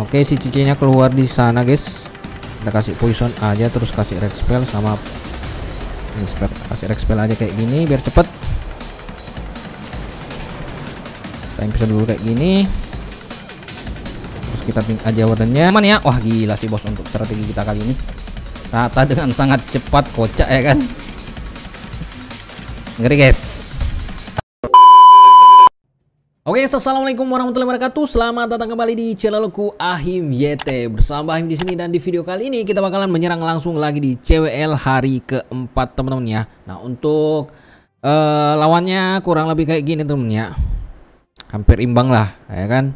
oke si cicinya keluar di sana guys kita kasih poison aja terus kasih respel sama respel kasih respel aja kayak gini biar cepet kita bisa dulu kayak gini terus kita pink aja warnanya Mana ya wah gila sih bos untuk strategi kita kali ini rata dengan sangat cepat kocak ya kan ngeri guys Oke, assalamualaikum warahmatullahi wabarakatuh. Selamat datang kembali di channelku Ahim YT. Bersama Ahim di sini dan di video kali ini kita bakalan menyerang langsung lagi di CWL hari keempat teman-teman ya. Nah untuk uh, lawannya kurang lebih kayak gini teman-teman ya. Hampir imbang lah, ya kan?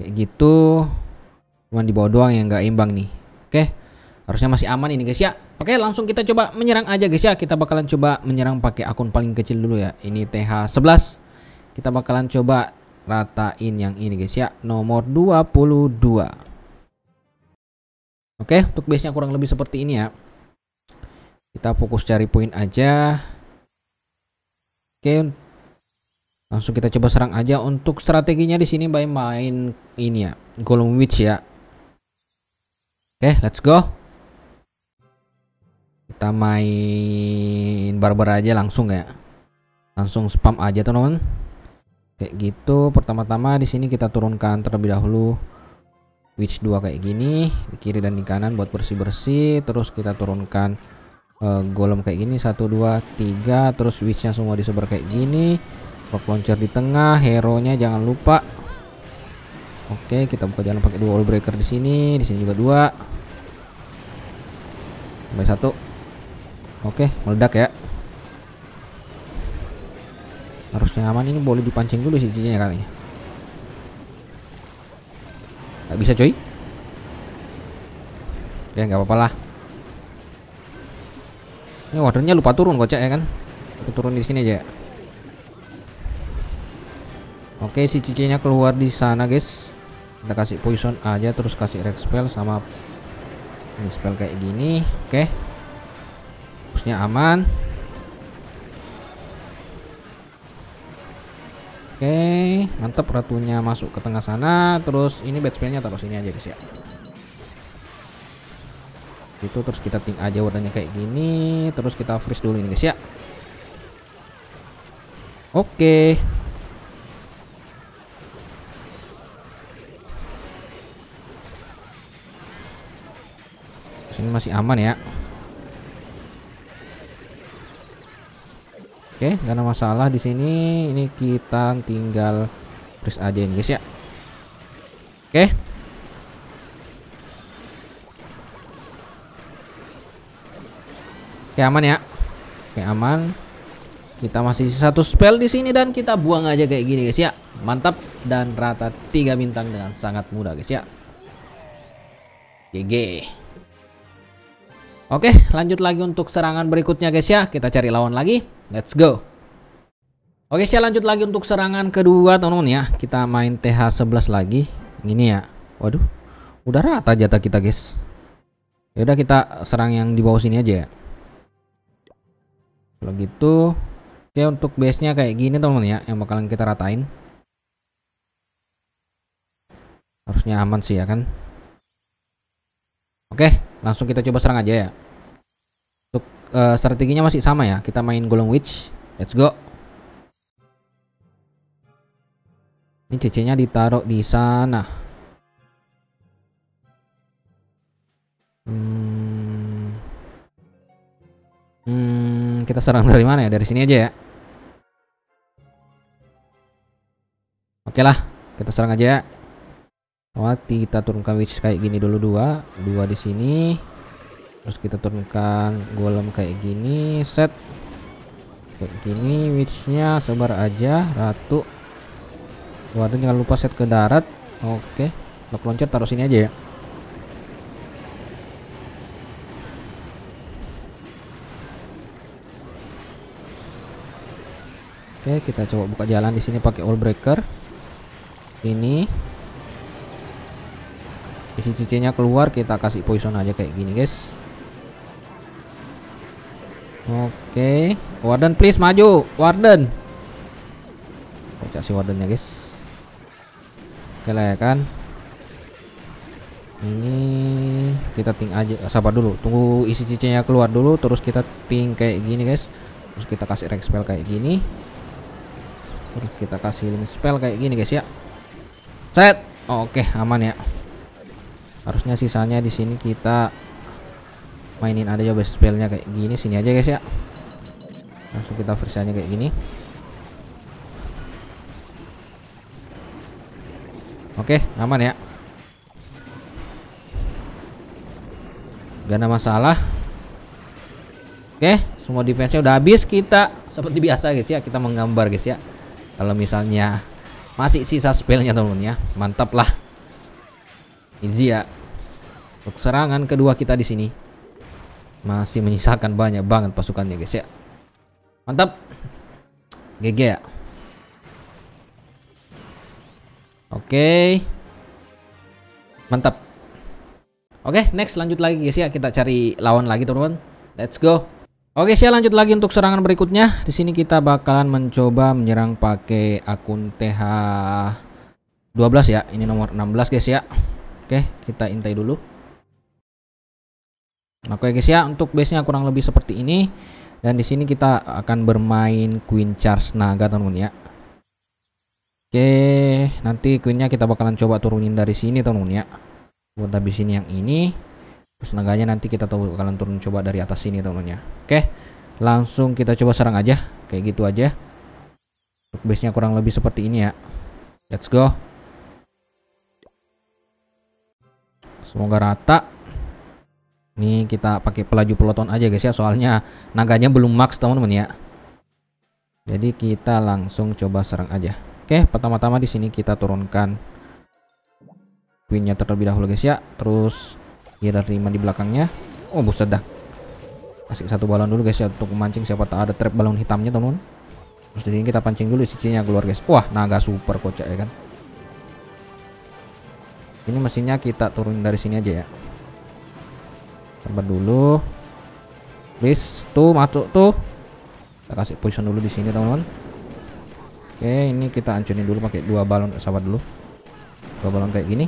Kayak gitu. Cuman di bawah doang yang nggak imbang nih. Oke, harusnya masih aman ini guys ya. Oke, langsung kita coba menyerang aja guys ya. Kita bakalan coba menyerang pakai akun paling kecil dulu ya. Ini TH 11 kita bakalan coba ratain yang ini guys ya nomor 22 oke untuk base nya kurang lebih seperti ini ya kita fokus cari poin aja oke langsung kita coba serang aja untuk strateginya di sini by main ini ya golem witch ya oke let's go kita main barbar aja langsung ya langsung spam aja teman-teman kayak gitu pertama-tama di sini kita turunkan terlebih dahulu switch dua kayak gini di kiri dan di kanan buat bersih-bersih terus kita turunkan uh, golem kayak gini satu dua tiga terus switchnya semua disebar kayak gini rock launcher di tengah hero nya jangan lupa Oke kita buka jalan pakai dua wall breaker di sini di sini juga dua sampai satu Oke meledak ya harusnya aman ini boleh dipancing dulu sih cincinnya ya, kali nggak bisa coy ya nggak apa-apa lah ini wadernya lupa turun kocak ya kan Kita turun di sini aja oke si cincinnya keluar di sana guys kita kasih poison aja terus kasih spell sama ini spell kayak gini oke okay. harusnya aman okay, mantep ratunya masuk ke tengah sana terus ini batsman-nya taruh sini aja guys ya itu terus kita ting aja warnanya kayak gini terus kita freeze dulu ini guys ya oke Ini masih aman ya Oke, okay, ada masalah di sini. Ini kita tinggal terus aja ini guys ya. Oke. Oke aman ya. Oke aman. Kita masih satu spell di sini dan kita buang aja kayak gini guys ya. Mantap dan rata tiga bintang dengan sangat mudah guys ya. GG. Oke, lanjut lagi untuk serangan berikutnya guys ya. Kita cari lawan lagi. Let's go. Oke, saya lanjut lagi untuk serangan kedua, teman-teman ya. Kita main TH11 lagi. Ini ya. Waduh. Udah rata jatah kita, guys. Ya udah kita serang yang di bawah sini aja ya. Kalau gitu, oke untuk base-nya kayak gini, teman-teman ya, yang bakalan kita ratain. Harusnya aman sih ya kan. Oke, langsung kita coba serang aja ya. Untuk uh, eh, strateginya masih sama ya. Kita main golong Witch. Let's go. Ini CC-nya ditaruh di sana. Hmm. Hmm, kita serang dari mana ya? Dari sini aja ya. Oke lah, kita serang aja ya. Awati kita turunkan witch kayak gini dulu dua, dua di sini terus kita turunkan golem kayak gini set kayak gini witchnya sebar aja ratu waduh jangan lupa set ke darat oke lock loncat taruh sini aja ya Oke, kita coba buka jalan di sini pakai all breaker. Ini isi cicinya keluar, kita kasih poison aja kayak gini, guys. Oke, Warden please maju, Warden. Kocak si Wardennya guys. Oke lah ya kan. Ini kita ting aja, eh, sabar dulu, tunggu isi cicinya keluar dulu, terus kita ting kayak gini guys. Terus kita kasih rex spell kayak gini. Terus kita kasih link spell kayak gini guys ya. Set. Oke, aman ya. Harusnya sisanya di sini kita mainin ada ya spellnya kayak gini sini aja guys ya langsung kita versiannya kayak gini oke aman ya gak ada masalah oke semua defense-nya udah habis kita seperti biasa guys ya kita menggambar guys ya kalau misalnya masih sisa spellnya teman-teman ya mantap lah easy ya untuk serangan kedua kita di sini masih menyisakan banyak banget pasukannya guys ya mantap GG ya oke mantap oke next lanjut lagi guys ya kita cari lawan lagi teman-teman let's go Oke, saya lanjut lagi untuk serangan berikutnya. Di sini kita bakalan mencoba menyerang pakai akun TH 12 ya. Ini nomor 16 guys ya. Oke, kita intai dulu. Oke guys ya, untuk base-nya kurang lebih seperti ini. Dan di sini kita akan bermain Queen Charge Naga teman-teman ya. Oke, nanti Queen-nya kita bakalan coba turunin dari sini teman-teman ya. Buat ini yang ini. Terus naganya nanti kita bakalan turun coba dari atas sini teman-teman ya. Oke, langsung kita coba serang aja. Kayak gitu aja. Untuk base-nya kurang lebih seperti ini ya. Let's go. Semoga rata. Ini kita pakai pelaju peloton aja guys ya soalnya naganya belum max teman-teman ya. Jadi kita langsung coba serang aja. Oke, pertama-tama di sini kita turunkan queennya terlebih dahulu guys ya. Terus dia terima di belakangnya. Oh buset dah. Kasih satu balon dulu guys ya untuk memancing siapa tak ada trap balon hitamnya teman-teman. Terus di kita pancing dulu sisinya keluar guys. Wah, naga super kocak ya kan. Ini mesinnya kita turun dari sini aja ya. Tempat dulu. Bis tuh masuk tuh. Kita kasih poison dulu di sini, teman-teman. Oke, ini kita ancurin dulu pakai dua balon sahabat dulu. Dua balon kayak gini.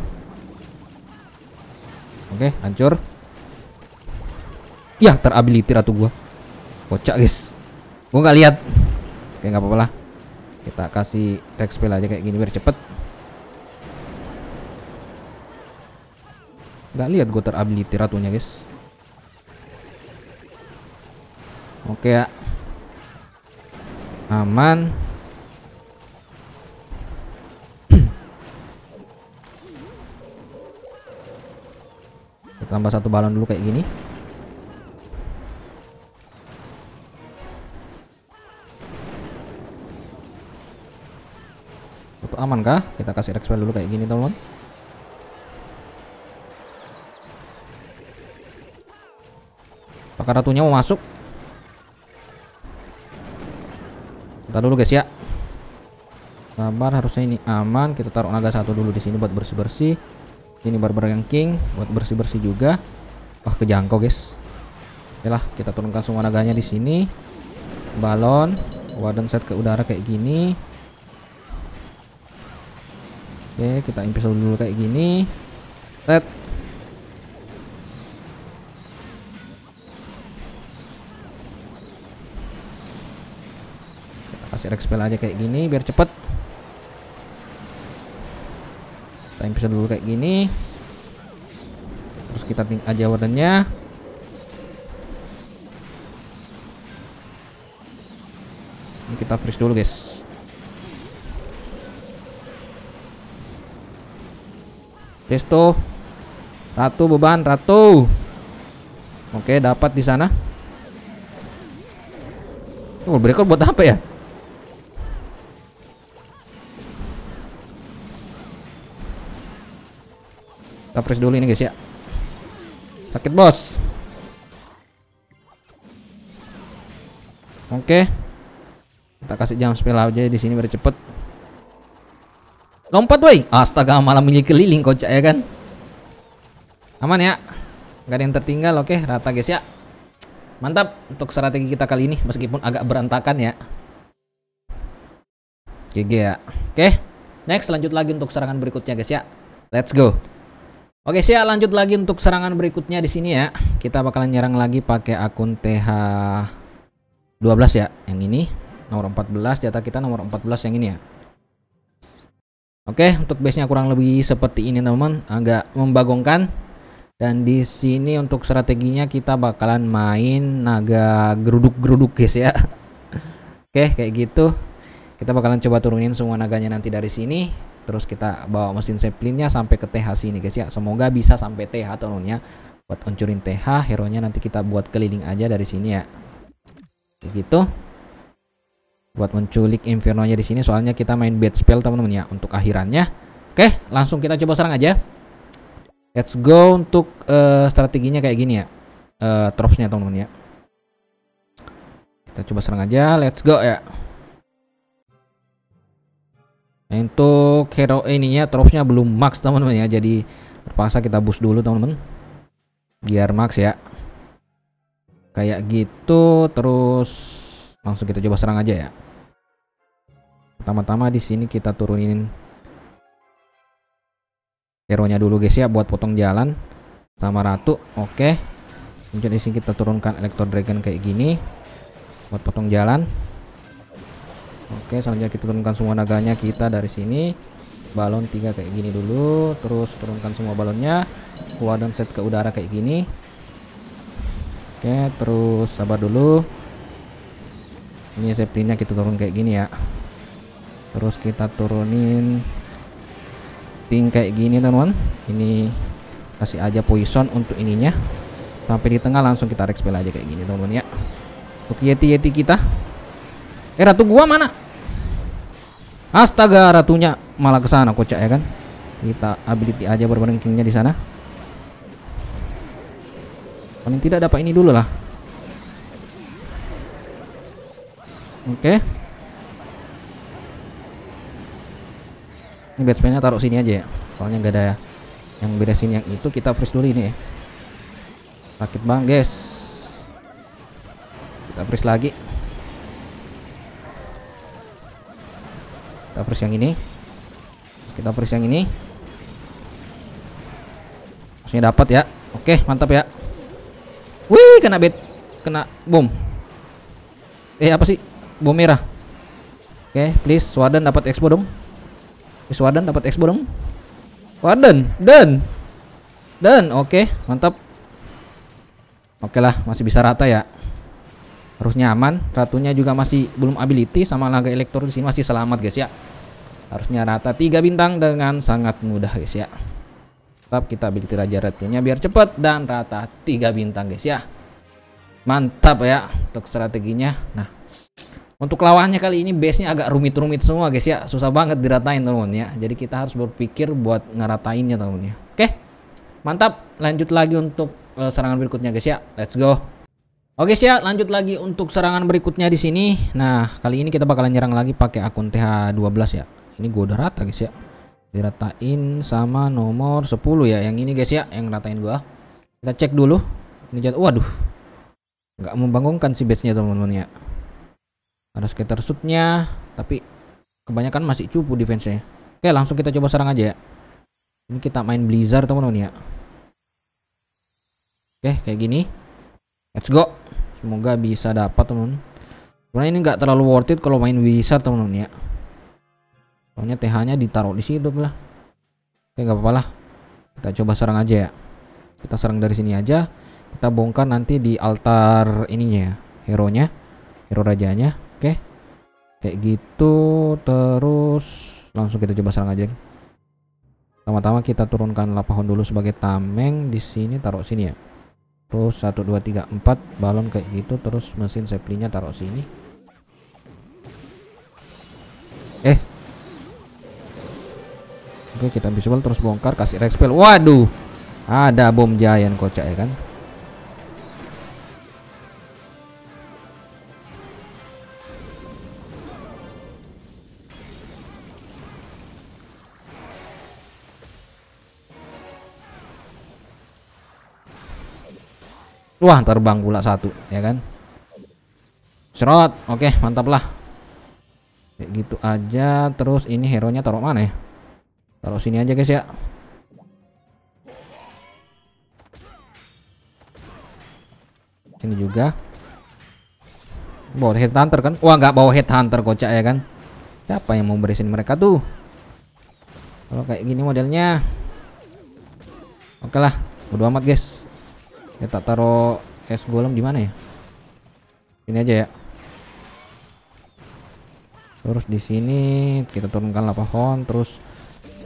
Oke, hancur. Ya, terability ratu gua. Kocak, guys. Gua nggak lihat. Oke, nggak apa-apa lah. Kita kasih Rex spell aja kayak gini biar cepet. Nggak lihat gua terability ratunya, guys. Oke ya. Aman. Kita tambah satu balon dulu kayak gini. Untuk aman kah? Kita kasih expel dulu kayak gini, teman-teman. Apakah ratunya mau masuk? kita dulu guys ya. Sabar harusnya ini aman. Kita taruh naga satu dulu di sini buat bersih-bersih. Ini barbar yang king buat bersih-bersih juga. Wah, kejangkau guys. Oke lah, kita turunkan semua naganya di sini. Balon, warden set ke udara kayak gini. Oke, kita impis dulu kayak gini. Set. kasih expel aja kayak gini biar cepet time bisa dulu kayak gini terus kita ting aja warnanya ini kita freeze dulu guys Testo Ratu beban Ratu Oke dapat di sana Oh berikut buat apa ya Kita press dulu ini guys ya. Sakit bos. Oke. Kita kasih jam spell aja di sini biar cepet. Lompat woi. Astaga malah keliling kocak ya kan. Aman ya. Gak ada yang tertinggal. Oke, rata guys ya. Mantap untuk strategi kita kali ini meskipun agak berantakan ya. GG ya. Oke. Next lanjut lagi untuk serangan berikutnya guys ya. Let's go. Oke, saya lanjut lagi untuk serangan berikutnya di sini ya. Kita bakalan nyerang lagi pakai akun TH 12 ya, yang ini. Nomor 14 data kita nomor 14 yang ini ya. Oke, untuk base-nya kurang lebih seperti ini teman-teman, agak membagongkan. Dan di sini untuk strateginya kita bakalan main naga geruduk-geruduk guys ya. Oke, kayak gitu. Kita bakalan coba turunin semua naganya nanti dari sini terus kita bawa mesin seplinnya sampai ke TH sini guys ya semoga bisa sampai TH turunnya buat uncurin TH hero nya nanti kita buat keliling aja dari sini ya begitu buat menculik inferno nya di sini soalnya kita main bad spell teman-teman ya untuk akhirannya oke langsung kita coba serang aja let's go untuk uh, strateginya kayak gini ya uh, eh, tropsnya teman-teman ya kita coba serang aja let's go ya untuk hero ininya tropsnya belum max teman-teman ya jadi terpaksa kita boost dulu teman-teman biar max ya kayak gitu terus langsung kita coba serang aja ya pertama-tama di sini kita turunin hero-nya dulu guys ya buat potong jalan sama ratu oke okay. kemudian di sini kita turunkan elektro dragon kayak gini buat potong jalan Oke, selanjutnya kita turunkan semua naganya kita dari sini. Balon tiga kayak gini dulu, terus turunkan semua balonnya. Wadon set ke udara kayak gini. Oke, terus sabar dulu. Ini safety-nya kita turun kayak gini ya. Terus kita turunin ting kayak gini, teman-teman. Ini kasih aja poison untuk ininya. Sampai di tengah langsung kita respel aja kayak gini, teman-teman ya. Oke, yeti-yeti kita Eh ratu gua mana? Astaga ratunya malah ke sana kocak ya kan. Kita ability aja berbareng kingnya di sana. Paling tidak dapat ini dulu lah. Oke. Okay. Ini batsmannya taruh sini aja ya. Soalnya nggak ada ya. yang beresin yang itu kita freeze dulu ini ya. Sakit banget. guys. Kita freeze lagi. kita press yang ini kita press yang ini harusnya dapat ya oke mantap ya wih kena bed kena bom eh apa sih bom merah oke please Warden dapat expo dong please Warden dapat expo dong Warden dan dan oke mantap oke lah masih bisa rata ya harus nyaman ratunya juga masih belum ability sama laga elektor di sini masih selamat guys ya harusnya rata tiga bintang dengan sangat mudah guys ya tetap kita ability raja ratunya biar cepet dan rata tiga bintang guys ya mantap ya untuk strateginya nah untuk lawannya kali ini base-nya agak rumit-rumit semua guys ya susah banget diratain teman-teman ya jadi kita harus berpikir buat ngeratainnya teman-teman ya oke mantap lanjut lagi untuk eh, serangan berikutnya guys ya let's go Oke siap, lanjut lagi untuk serangan berikutnya di sini. Nah, kali ini kita bakalan nyerang lagi pakai akun TH12 ya. Ini gua udah rata guys ya. Diratain sama nomor 10 ya. Yang ini guys ya, yang ratain gua. Kita cek dulu. Ini jatuh. Waduh. Nggak membangunkan si base-nya teman-teman ya. Ada skater shoot-nya, tapi kebanyakan masih cupu defense-nya. Oke, langsung kita coba serang aja ya. Ini kita main Blizzard teman-teman ya. Oke, kayak gini. Let's go semoga bisa dapat teman sebenarnya ini nggak terlalu worth it kalau main wizard teman-teman ya soalnya TH nya ditaruh di situ lah oke nggak apa-apa lah kita coba serang aja ya kita serang dari sini aja kita bongkar nanti di altar ininya ya hero nya hero rajanya oke kayak gitu terus langsung kita coba serang aja pertama-tama kita turunkan lapahon dulu sebagai tameng di sini taruh sini ya terus 1 2 3 4 balon kayak gitu terus mesin seplinya taruh sini eh oke kita visual terus bongkar kasih respel waduh ada bom giant kocak ya kan wah terbang pula satu ya kan serot oke okay, mantap lah kayak gitu aja terus ini hero nya taruh mana ya taruh sini aja guys ya sini juga bawa headhunter kan wah nggak bawa headhunter kocak ya kan siapa yang mau beresin mereka tuh kalau kayak gini modelnya oke okay lah bodo amat guys ya tak taruh es golem di mana ya? Ini aja ya. Terus di sini kita turunkan lava terus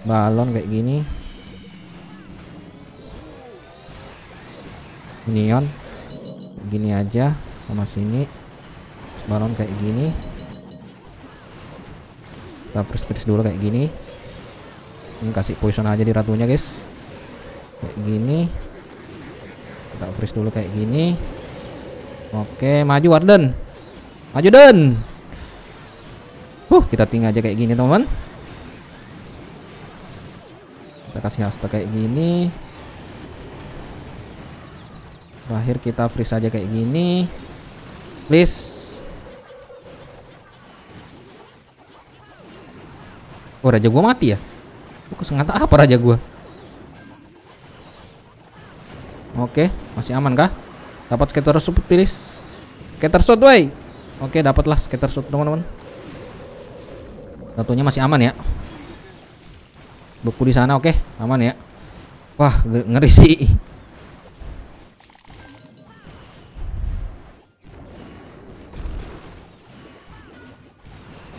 balon kayak gini. neon, gini aja sama sini. balon kayak gini. Kita press-press dulu kayak gini. Ini kasih poison aja di ratunya, guys. Kayak gini kita freeze dulu kayak gini oke maju Warden maju Den huh kita tinggal aja kayak gini teman kita kasih hasta kayak gini terakhir kita freeze aja kayak gini please Oh raja gua mati ya? Aku sengaja apa raja gua? Oke, masih aman kah? Dapat skater shot pilih. Skater shot, wey. Oke, dapatlah skater shot, teman-teman. Satunya masih aman ya. Beku di sana, oke. Aman ya. Wah, ngeri sih.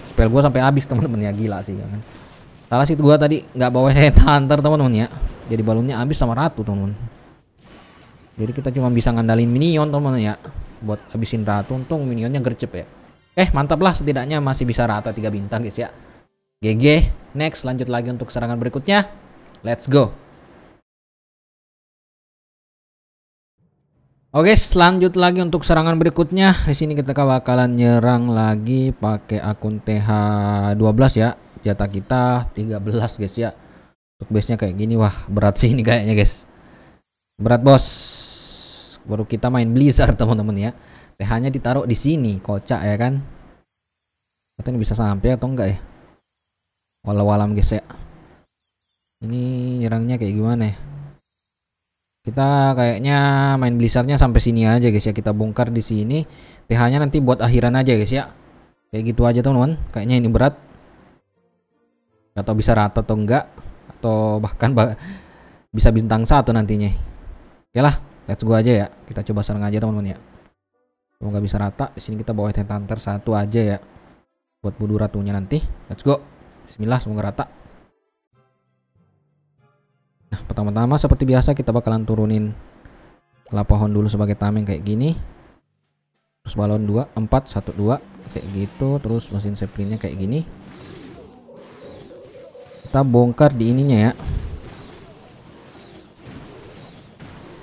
Spell gua sampai habis, teman-teman ya. Gila sih kan. Salah sih gua tadi nggak bawa head hunter, teman-teman ya. Jadi balonnya habis sama ratu, teman-teman. Jadi kita cuma bisa ngandalin minion teman ya buat habisin ratu. Untung minionnya gercep ya. Eh mantap lah setidaknya masih bisa rata 3 bintang guys ya. GG. Next lanjut lagi untuk serangan berikutnya. Let's go. Oke, lanjut lagi untuk serangan berikutnya. Di sini kita bakalan nyerang lagi pakai akun TH12 ya. Jatah kita 13 guys ya. Untuk base-nya kayak gini wah, berat sih ini kayaknya guys. Berat bos baru kita main Blizzard teman-teman ya TH nya ditaruh di sini kocak ya kan Kita ini bisa sampai atau enggak ya walau alam guys ya ini nyerangnya kayak gimana ya kita kayaknya main blizzardnya sampai sini aja guys ya kita bongkar di sini TH nya nanti buat akhiran aja guys ya kayak gitu aja teman-teman kayaknya ini berat Atau bisa rata atau enggak atau bahkan bisa bintang satu nantinya oke lah Let's go aja ya. Kita coba serang aja teman-teman ya. Semoga bisa rata. Di sini kita bawa Titan Hunter satu aja ya. Buat budu ratunya nanti. Let's go. Bismillah semoga rata. Nah, pertama-tama seperti biasa kita bakalan turunin Lapahon dulu sebagai tameng kayak gini. Terus balon 2, 4, 1, 2 kayak gitu. Terus mesin seplinnya kayak gini. Kita bongkar di ininya ya.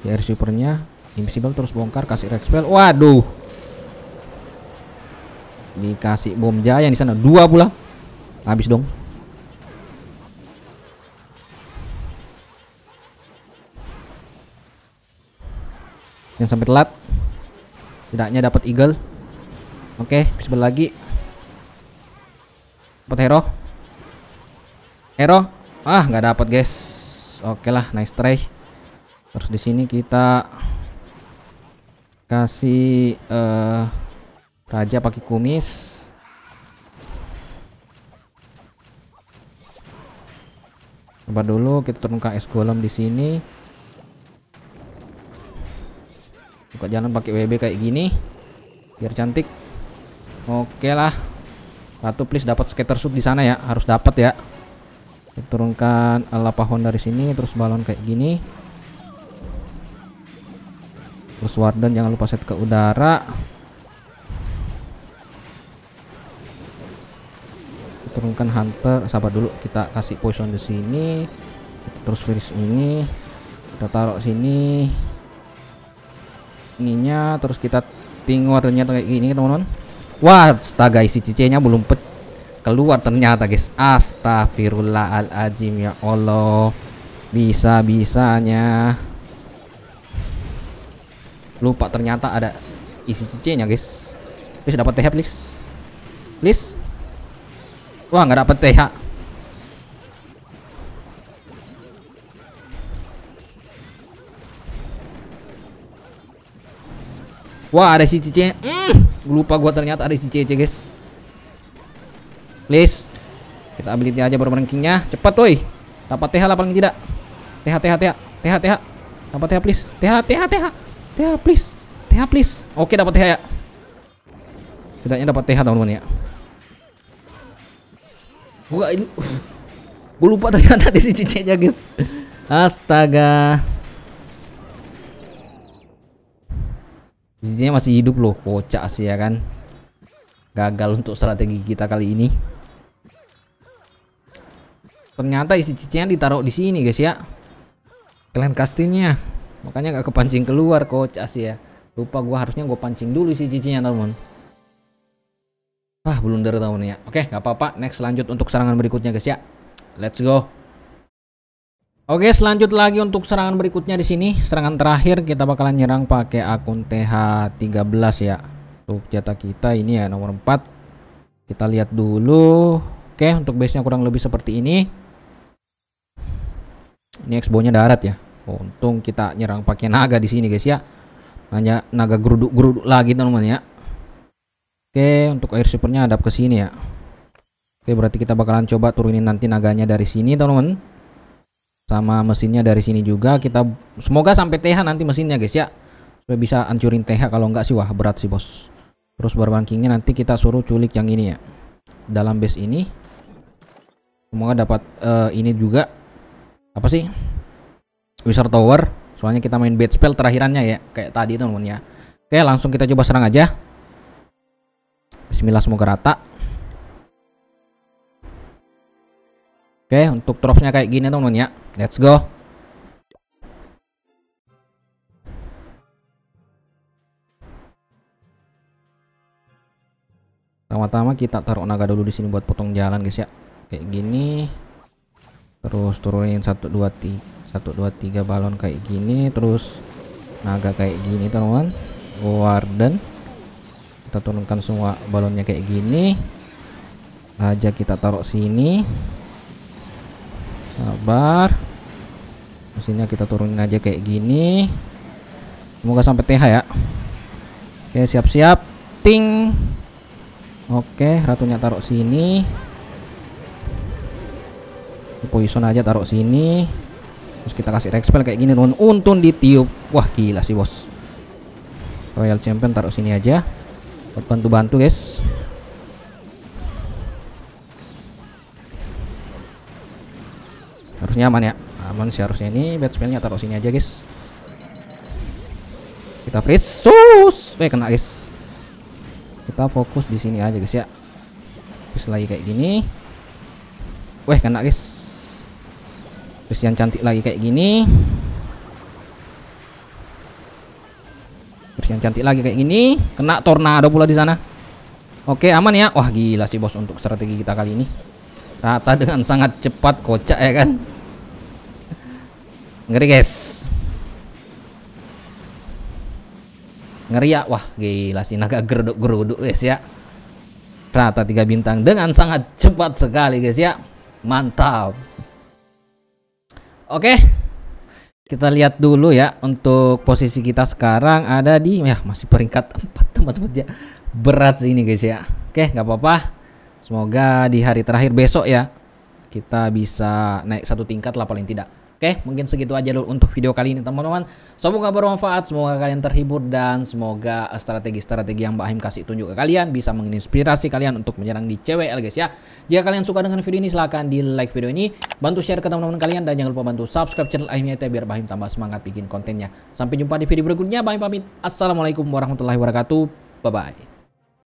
ya air supernya invisible terus bongkar kasih rexpel waduh dikasih bom jaya di sana dua pula habis dong yang sampai telat tidaknya dapat eagle oke okay, sebel lagi dapat hero hero ah nggak dapat guys oke okay lah nice try terus di sini kita kasih uh, raja pakai kumis coba dulu kita turunkan es golem di sini buka jalan pakai WB kayak gini biar cantik oke lah satu please dapat scatter suit di sana ya harus dapat ya kita turunkan eh, lapahon dari sini terus balon kayak gini Terus warden jangan lupa set ke udara turunkan hunter sabar dulu kita kasih poison di sini terus virus ini kita taruh sini ininya terus kita ting warnanya kayak gini teman-teman wah astaga isi cicenya belum pet keluar ternyata guys astagfirullahaladzim ya Allah bisa-bisanya Lupa ternyata ada isi cc guys. Please dapat TH, please. Please. Wah, nggak dapat TH. Wah, ada si cc. Mm, lupa gua ternyata ada si cc, guys. Please. Kita ability aja baru rankingnya. Cepat, woi. Dapat TH lah paling tidak. TH TH TH TH TH. Dapat TH please. TH TH TH. TH please TH please oke dapat TH ya setidaknya dapat TH teman-teman ya gua ini gua lupa ternyata di sini cicenya guys astaga sisinya masih hidup loh kocak sih ya kan gagal untuk strategi kita kali ini ternyata isi cicinya ditaruh di sini guys ya kalian castingnya makanya nggak kepancing keluar coach ya lupa gua harusnya gua pancing dulu si cicinya namun ah blunder tahun ya oke nggak apa-apa next lanjut untuk serangan berikutnya guys ya let's go Oke, selanjut lagi untuk serangan berikutnya di sini. Serangan terakhir kita bakalan nyerang pakai akun TH13 ya. Untuk jatah kita ini ya nomor 4. Kita lihat dulu. Oke, untuk base-nya kurang lebih seperti ini. Ini expo-nya darat ya untung kita nyerang pakai naga di sini guys ya hanya naga geruduk-geruduk lagi teman-teman ya oke untuk air supernya hadap ke sini ya oke berarti kita bakalan coba turunin nanti naganya dari sini teman-teman sama mesinnya dari sini juga kita semoga sampai TH nanti mesinnya guys ya supaya bisa hancurin TH kalau enggak sih wah berat sih bos terus berbankingnya nanti kita suruh culik yang ini ya dalam base ini semoga dapat uh, ini juga apa sih wizard tower soalnya kita main bait spell terakhirannya ya kayak tadi teman-teman ya oke langsung kita coba serang aja bismillah semoga rata oke untuk tropsnya kayak gini teman ya let's go Pertama-tama kita taruh naga dulu di sini buat potong jalan guys ya. Kayak gini. Terus turunin 1 2 3 satu dua tiga balon kayak gini terus naga kayak gini teman-teman warden kita turunkan semua balonnya kayak gini aja kita taruh sini sabar mesinnya kita turunin aja kayak gini semoga sampai TH ya oke siap-siap ting oke ratunya taruh sini poison aja taruh sini terus kita kasih expel kayak gini teman untun ditiup wah gila sih bos Royal Champion taruh sini aja buat bantu-bantu guys harusnya aman ya aman sih harusnya ini bad spellnya taruh sini aja guys kita freeze sus eh kena guys kita fokus di sini aja guys ya terus lagi kayak gini weh kena guys terus yang cantik lagi kayak gini terus yang cantik lagi kayak gini kena tornado pula di sana oke aman ya wah gila sih bos untuk strategi kita kali ini rata dengan sangat cepat kocak ya kan ngeri guys ngeri ya wah gila sih naga geruduk-geruduk guys ya rata tiga bintang dengan sangat cepat sekali guys ya mantap Oke. Kita lihat dulu ya untuk posisi kita sekarang ada di ya masih peringkat 4 teman-teman ya. Berat sih ini guys ya. Oke, nggak apa-apa. Semoga di hari terakhir besok ya kita bisa naik satu tingkat lah paling tidak. Oke, mungkin segitu aja dulu untuk video kali ini teman-teman. Semoga bermanfaat, semoga kalian terhibur dan semoga strategi-strategi yang Mbak Haim kasih tunjuk ke kalian bisa menginspirasi kalian untuk menyerang di CWL guys ya. Jika kalian suka dengan video ini silahkan di like video ini, bantu share ke teman-teman kalian dan jangan lupa bantu subscribe channel Ahim YT biar Mbak tambah semangat bikin kontennya. Sampai jumpa di video berikutnya, Mbak pamit. Assalamualaikum warahmatullahi wabarakatuh. Bye-bye.